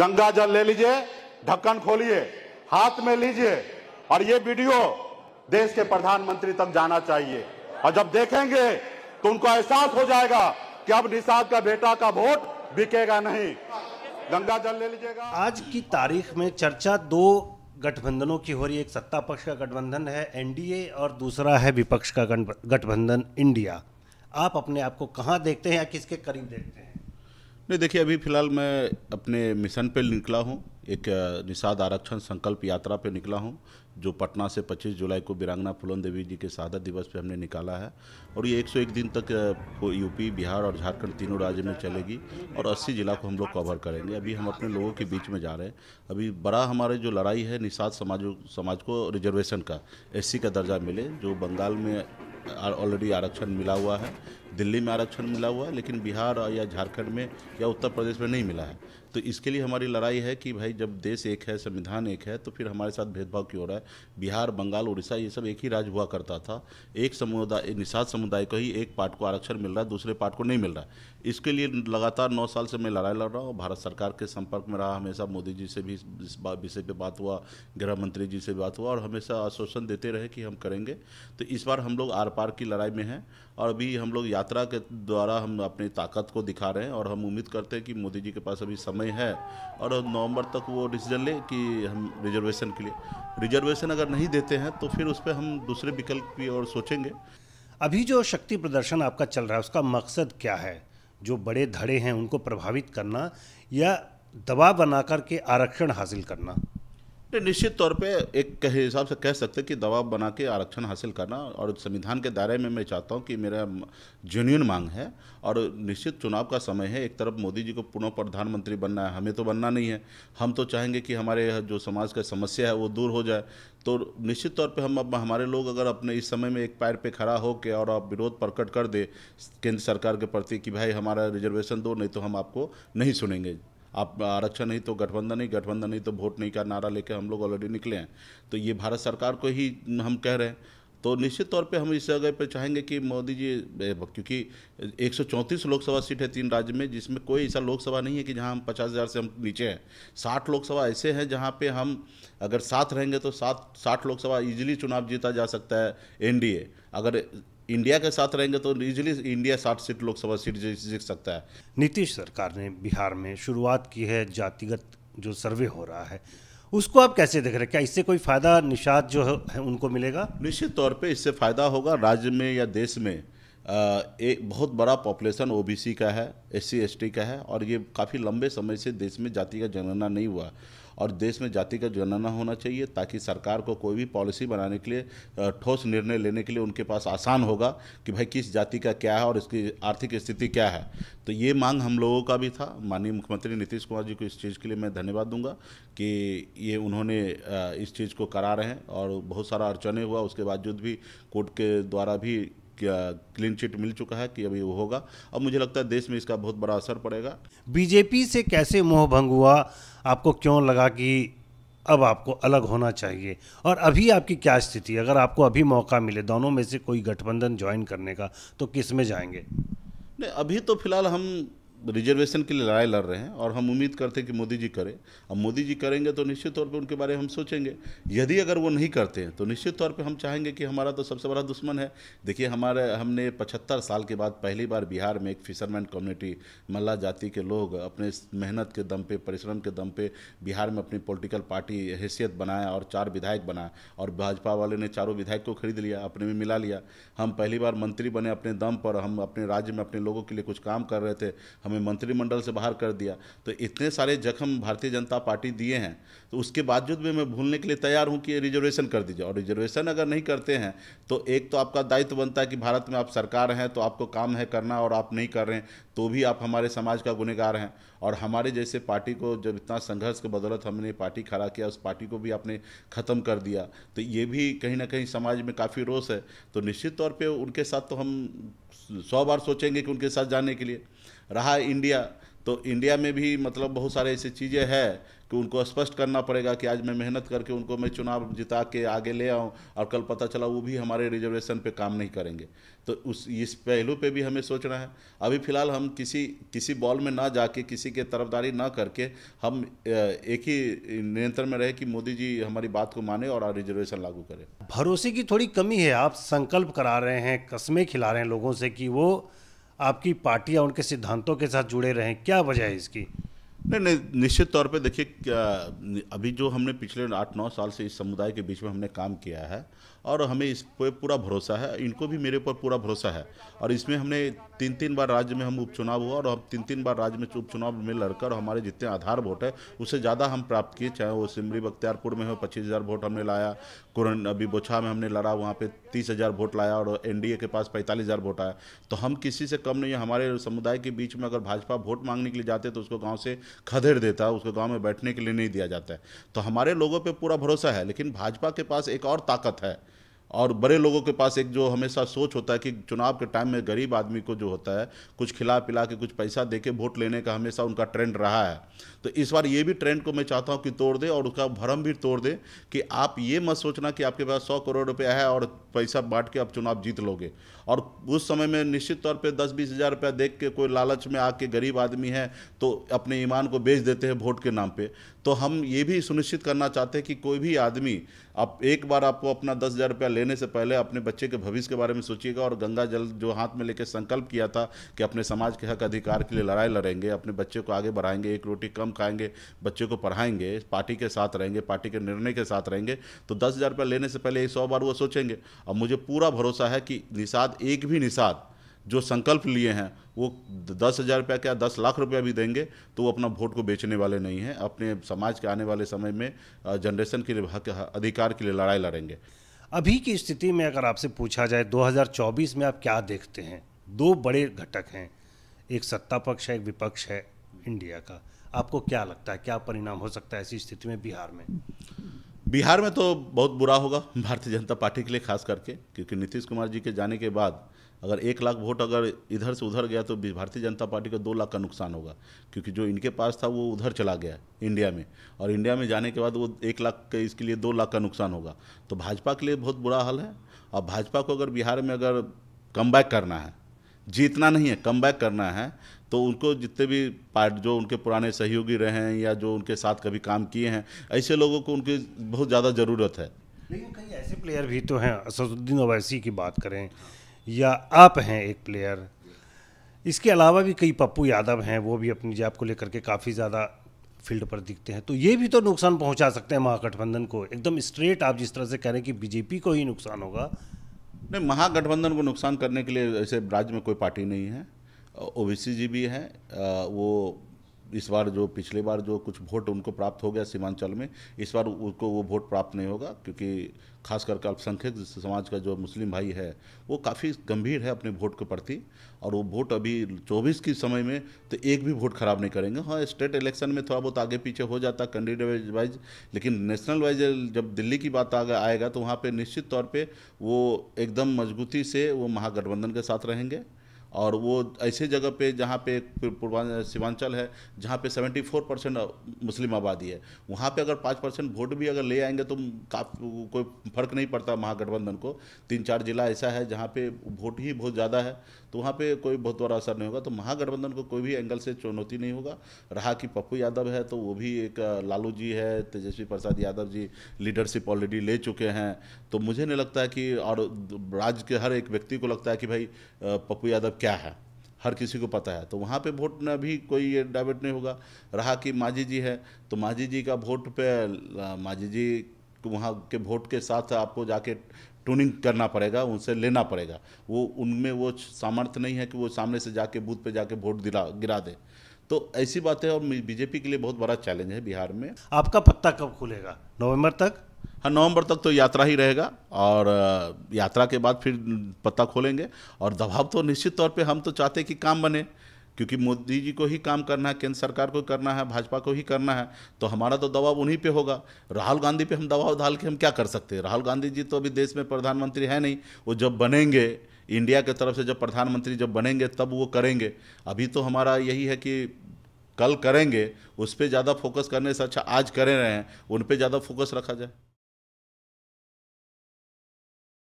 गंगा जल ले लीजिए ढक्कन खोलिए हाथ में लीजिए और ये वीडियो देश के प्रधानमंत्री तक जाना चाहिए और जब देखेंगे तो उनको एहसास हो जाएगा कि अब निषाद का बेटा का वोट बिकेगा नहीं गंगा जल ले लीजिएगा आज की तारीख में चर्चा दो गठबंधनों की हो रही है एक सत्ता पक्ष का गठबंधन है एनडीए और दूसरा है विपक्ष का गठबंधन इंडिया आप अपने आप को कहाँ देखते हैं या किसके करीब देखते हैं नहीं देखिए अभी फ़िलहाल मैं अपने मिशन पे निकला हूँ एक निषाद आरक्षण संकल्प यात्रा पे निकला हूँ जो पटना से 25 जुलाई को वीरांगना फुलन देवी जी के शहादत दिवस पे हमने निकाला है और ये 101 दिन तक यूपी बिहार और झारखंड तीनों राज्य में चलेगी और 80 जिला को हम लोग कवर करेंगे अभी हम अपने लोगों के बीच में जा रहे हैं अभी बड़ा हमारे जो लड़ाई है निषाद समाज समाज को रिजर्वेशन का एस का दर्जा मिले जो बंगाल में ऑलरेडी आरक्षण मिला हुआ है दिल्ली में आरक्षण मिला हुआ है लेकिन बिहार या झारखंड में या उत्तर प्रदेश में नहीं मिला है तो इसके लिए हमारी लड़ाई है कि भाई जब देश एक है संविधान एक है तो फिर हमारे साथ भेदभाव क्यों हो रहा है बिहार बंगाल उड़ीसा ये सब एक ही राज्य हुआ करता था एक समुदाय निषाद समुदाय को ही एक पार्ट को आरक्षण मिल रहा है दूसरे पार्ट को नहीं मिल रहा है इसके लिए लगातार नौ साल से मैं लड़ाई लड़ रहा हूँ भारत सरकार के संपर्क में रहा हमेशा मोदी जी से भी इस विषय पर बात हुआ गृह मंत्री जी से बात हुआ और हमेशा आश्वासन देते रहे कि हम करेंगे तो इस बार हम लोग आर पार की लड़ाई में हैं और अभी हम लोग यात्रा के द्वारा हम अपनी ताकत को दिखा रहे हैं और हम उम्मीद करते हैं कि मोदी जी के पास अभी समय नहीं है और नवंबर तक वो डिसीजन ले कि हम रिजर्वेशन के लिए रिजर्वेशन अगर नहीं देते हैं तो फिर उस पर हम दूसरे विकल्प की और सोचेंगे अभी जो शक्ति प्रदर्शन आपका चल रहा है उसका मकसद क्या है जो बड़े धड़े हैं उनको प्रभावित करना या दबाव बना करके आरक्षण हासिल करना नहीं निश्चित तौर पे एक हिसाब से कह सकते कि दबाव बना के आरक्षण हासिल करना और संविधान के दायरे में मैं चाहता हूँ कि मेरा जेन्यून मांग है और निश्चित चुनाव का समय है एक तरफ मोदी जी को पुनः प्रधानमंत्री बनना है हमें तो बनना नहीं है हम तो चाहेंगे कि हमारे जो समाज का समस्या है वो दूर हो जाए तो निश्चित तौर पे हम अब हमारे लोग अगर अपने इस समय में एक पैर पे खड़ा हो के और आप विरोध प्रकट कर दे केंद्र सरकार के प्रति कि भाई हमारा रिजर्वेशन दो नहीं तो हम आपको नहीं सुनेंगे आप आरक्षण नहीं तो गठबंधन नहीं गठबंधन नहीं तो वोट नहीं का नारा लेकर हम लोग ऑलरेडी निकले हैं तो ये भारत सरकार को ही हम कह रहे हैं तो निश्चित तौर पे हम इस जगह पे चाहेंगे कि मोदी जी क्योंकि एक लोकसभा सीट है तीन राज्य में जिसमें कोई ऐसा लोकसभा नहीं है कि जहां हम पचास हज़ार से हम नीचे हैं साठ लोकसभा ऐसे हैं जहां पे हम अगर साथ रहेंगे तो सात साठ लोकसभा इजीली चुनाव जीता जा सकता है एनडीए अगर इंडिया के साथ रहेंगे तो इजिली इंडिया साठ सीट लोकसभा सीट जीत सकता है नीतीश सरकार ने बिहार में शुरुआत की है जातिगत जो सर्वे हो रहा है उसको आप कैसे देख रहे हैं क्या इससे कोई फ़ायदा निषाद जो है उनको मिलेगा निश्चित तौर पे इससे फ़ायदा होगा राज्य में या देश में एक बहुत बड़ा पॉपुलेशन ओबीसी का है एस सी का है और ये काफ़ी लंबे समय से देश में जाति का जनगणना नहीं हुआ और देश में जाति का जनना होना चाहिए ताकि सरकार को कोई भी पॉलिसी बनाने के लिए ठोस निर्णय लेने के लिए उनके पास आसान होगा कि भाई किस जाति का क्या है और इसकी आर्थिक स्थिति क्या है तो ये मांग हम लोगों का भी था माननीय मुख्यमंत्री नीतीश कुमार जी को इस चीज़ के लिए मैं धन्यवाद दूंगा कि ये उन्होंने इस चीज़ को करा रहे हैं और बहुत सारा अड़चने हुआ उसके बावजूद भी कोर्ट के द्वारा भी क्लीन चिट मिल चुका है कि अभी वो होगा अब मुझे लगता है देश में इसका बहुत बड़ा असर पड़ेगा बीजेपी से कैसे मोह भंग हुआ आपको क्यों लगा कि अब आपको अलग होना चाहिए और अभी आपकी क्या स्थिति अगर आपको अभी मौका मिले दोनों में से कोई गठबंधन ज्वाइन करने का तो किस में जाएंगे नहीं अभी तो फिलहाल हम रिजर्वेशन के लिए लड़ाई लड़ रहे हैं और हम उम्मीद करते हैं कि मोदी जी करें अब मोदी जी करेंगे तो निश्चित तौर पे उनके बारे में हम सोचेंगे यदि अगर वो नहीं करते हैं तो निश्चित तौर पे हम चाहेंगे कि हमारा तो सबसे बड़ा दुश्मन है देखिए हमारे हमने पचहत्तर साल के बाद पहली बार बिहार में एक फिशरमैन कम्युनिटी मल्ला जाति के लोग अपने मेहनत के दम पर परिश्रम के दम पर बिहार में अपनी पोलिटिकल पार्टी हैसियत बनाया और चार विधायक बनाए और भाजपा वाले ने चारों विधायक को खरीद लिया अपने में मिला लिया हम पहली बार मंत्री बने अपने दम पर हम अपने राज्य में अपने लोगों के लिए कुछ काम कर रहे थे हमें मंत्रिमंडल से बाहर कर दिया तो इतने सारे जख्म भारतीय जनता पार्टी दिए हैं तो उसके बावजूद भी मैं भूलने के लिए तैयार हूँ कि रिजर्वेशन कर दीजिए और रिजर्वेशन अगर नहीं करते हैं तो एक तो आपका दायित्व बनता है कि भारत में आप सरकार हैं तो आपको काम है करना और आप नहीं कर रहे हैं तो भी आप हमारे समाज का गुनहगार हैं और हमारे जैसे पार्टी को जब इतना संघर्ष के बदौलत हमने पार्टी खड़ा किया उस पार्टी को भी आपने ख़त्म कर दिया तो ये भी कहीं ना कहीं समाज में काफ़ी रोष है तो निश्चित तौर पर उनके साथ तो हम सौ बार सोचेंगे कि उनके साथ जाने के लिए रहा इंडिया तो इंडिया में भी मतलब बहुत सारे ऐसी चीज़ें हैं कि उनको स्पष्ट करना पड़ेगा कि आज मैं मेहनत करके उनको मैं चुनाव जिता के आगे ले आऊँ और कल पता चला वो भी हमारे रिजर्वेशन पे काम नहीं करेंगे तो उस इस पहलू पे भी हमें सोचना है अभी फ़िलहाल हम किसी किसी बॉल में ना जाके किसी के तरफदारी ना करके हम एक ही नियंत्रण में रहे कि मोदी जी हमारी बात को माने और रिजर्वेशन लागू करें भरोसे की थोड़ी कमी है आप संकल्प करा रहे हैं कस्में खिला रहे हैं लोगों से कि वो आपकी पार्टियाँ उनके सिद्धांतों के साथ जुड़े रहें क्या वजह है इसकी नहीं नहीं निश्चित तौर पे देखिए अभी जो हमने पिछले आठ नौ साल से इस समुदाय के बीच में हमने काम किया है और हमें इस पर पूरा भरोसा है इनको भी मेरे ऊपर पूरा भरोसा है और इसमें हमने तीन तीन बार राज्य में हम उपचुनाव हुआ और हम तीन तीन बार राज्य में उपचुनाव में लड़कर हमारे जितने आधार वोट है उससे ज़्यादा हम प्राप्त किए चाहे वो सिमरी बख्तियारपुर में हो पच्चीस हज़ार वोट हमने लाया कुरन अभी बोछा में हमने लड़ा वहाँ पे तीस हज़ार वोट लाया और एन के पास पैंतालीस हज़ार वोट आया तो हम किसी से कम नहीं हमारे समुदाय के बीच में अगर भाजपा वोट मांगने के लिए जाते तो उसको गाँव से खदेड़ देता है उसको गांव में बैठने के लिए नहीं दिया जाता है तो हमारे लोगों पर पूरा भरोसा है लेकिन भाजपा के पास एक और ताकत है और बड़े लोगों के पास एक जो हमेशा सोच होता है कि चुनाव के टाइम में गरीब आदमी को जो होता है कुछ खिला पिला के कुछ पैसा दे के वोट लेने का हमेशा उनका ट्रेंड रहा है तो इस बार ये भी ट्रेंड को मैं चाहता हूँ कि तोड़ दे और उसका भरम भी तोड़ दे कि आप ये मत सोचना कि आपके पास सौ करोड़ रुपया है और पैसा बांट के आप चुनाव जीत लोगे और उस समय में निश्चित तौर पर दस बीस हज़ार रुपया देख के कोई लालच में आके गरीब आदमी है तो अपने ईमान को बेच देते हैं वोट के नाम पर तो हम ये भी सुनिश्चित करना चाहते हैं कि कोई भी आदमी आप एक बार आपको अपना दस हज़ार रुपया लेने से पहले अपने बच्चे के भविष्य के बारे में सोचिएगा और गंगा जल जो हाथ में लेकर संकल्प किया था कि अपने समाज के हक अधिकार के लिए लड़ाई लड़ेंगे अपने बच्चे को आगे बढ़ाएंगे एक रोटी कम खाएंगे बच्चे को पढ़ाएंगे पार्टी के साथ रहेंगे पार्टी के निर्णय के साथ रहेंगे तो दस हज़ार लेने से पहले सौ बार वो सोचेंगे अब मुझे पूरा भरोसा है कि निषाद एक भी निषाद जो संकल्प लिए हैं वो दस हज़ार रुपया क्या दस लाख रुपया भी देंगे तो वो अपना वोट को बेचने वाले नहीं हैं अपने समाज के आने वाले समय में जनरेशन के लिए हक अधिकार के लिए लड़ाई लड़ेंगे अभी की स्थिति में अगर आपसे पूछा जाए 2024 में आप क्या देखते हैं दो बड़े घटक हैं एक सत्ता पक्ष है एक विपक्ष है इंडिया का आपको क्या लगता है क्या परिणाम हो सकता है ऐसी स्थिति में बिहार में बिहार में तो बहुत बुरा होगा भारतीय जनता पार्टी के लिए खास करके क्योंकि नीतीश कुमार जी के जाने के बाद अगर एक लाख वोट अगर इधर से उधर गया तो भारतीय जनता पार्टी का दो लाख का नुकसान होगा क्योंकि जो इनके पास था वो उधर चला गया इंडिया में और इंडिया में जाने के बाद वो एक लाख के इसके लिए दो लाख का नुकसान होगा तो भाजपा के लिए बहुत बुरा हाल है और भाजपा को अगर बिहार में अगर कम करना है जीतना नहीं है कम बैक करना है तो उनको जितने भी पार्ट जो उनके पुराने सहयोगी रहे हैं या जो उनके साथ कभी काम किए हैं ऐसे लोगों को उनकी बहुत ज़्यादा ज़रूरत है लेकिन कई ऐसे प्लेयर भी तो हैं असदुद्दीन अवैसी की बात करें या आप हैं एक प्लेयर इसके अलावा भी कई पप्पू यादव हैं वो भी अपनी जैब को लेकर के काफ़ी ज़्यादा फील्ड पर दिखते हैं तो ये भी तो नुकसान पहुंचा सकते हैं महागठबंधन को एकदम स्ट्रेट आप जिस तरह से कह रहे हैं कि बीजेपी को ही नुकसान होगा नहीं महागठबंधन को नुकसान करने के लिए ऐसे राज्य में कोई पार्टी नहीं है ओबीसी जी भी है वो इस बार जो पिछले बार जो कुछ वोट उनको प्राप्त हो गया सीमांचल में इस बार उनको वो वोट प्राप्त नहीं होगा क्योंकि खास करके अल्पसंख्यक समाज का जो मुस्लिम भाई है वो काफ़ी गंभीर है अपने वोट के प्रति और वो वोट अभी 24 की समय में तो एक भी वोट खराब नहीं करेंगे हाँ स्टेट इलेक्शन में थोड़ा बहुत आगे पीछे हो जाता कैंडिडेट वाइज लेकिन नेशनल वाइज जब दिल्ली की बात आगे आएगा तो वहाँ पर निश्चित तौर पर वो एकदम मजबूती से वो महागठबंधन के साथ रहेंगे और वो ऐसे जगह पे जहाँ पे पूर्वांचल सीमांचल है जहाँ पे 74 परसेंट मुस्लिम आबादी है वहाँ पे अगर पाँच परसेंट वोट भी अगर ले आएंगे तो काफ़ी कोई फर्क नहीं पड़ता महागठबंधन को तीन चार जिला ऐसा है जहाँ पे वोट ही बहुत ज़्यादा है तो वहाँ पे कोई बहुत बड़ा असर नहीं होगा तो महागठबंधन को कोई भी एंगल से चुनौती नहीं होगा रहा कि पप्पू यादव है तो वो भी एक लालू जी है तेजस्वी प्रसाद यादव जी लीडरशिप ऑलरेडी ले चुके हैं तो मुझे नहीं लगता है कि और राज्य के हर एक व्यक्ति को लगता है कि भाई पप्पू यादव क्या है हर किसी को पता है तो वहाँ पे वोट में भी कोई ये डाइवर्ट नहीं होगा रहा कि माझी जी है तो माझी जी का वोट पे माझी जी वहाँ के वोट के साथ आपको जाके ट्यूनिंग करना पड़ेगा उनसे लेना पड़ेगा वो उनमें वो सामर्थ्य नहीं है कि वो सामने से जाके बूथ पे जाके वोट दिला गिरा दे तो ऐसी बात है और बीजेपी के लिए बहुत बड़ा चैलेंज है बिहार में आपका पत्ता कब खुलेगा नवंबर तक हाँ नवंबर तक तो यात्रा ही रहेगा और यात्रा के बाद फिर पत्ता खोलेंगे और दबाव तो निश्चित तौर पे हम तो चाहते हैं कि काम बने क्योंकि मोदी जी को ही काम करना है केंद्र सरकार को करना है भाजपा को ही करना है तो हमारा तो दबाव उन्हीं पे होगा राहुल गांधी पे हम दबाव डाल के हम क्या कर सकते हैं राहुल गांधी जी तो अभी देश में प्रधानमंत्री है नहीं वो जब बनेंगे इंडिया के तरफ से जब प्रधानमंत्री जब बनेंगे तब वो करेंगे अभी तो हमारा यही है कि कल करेंगे उस पर ज़्यादा फोकस करने से अच्छा आज करें रहे हैं उन पर ज़्यादा फोकस रखा जाए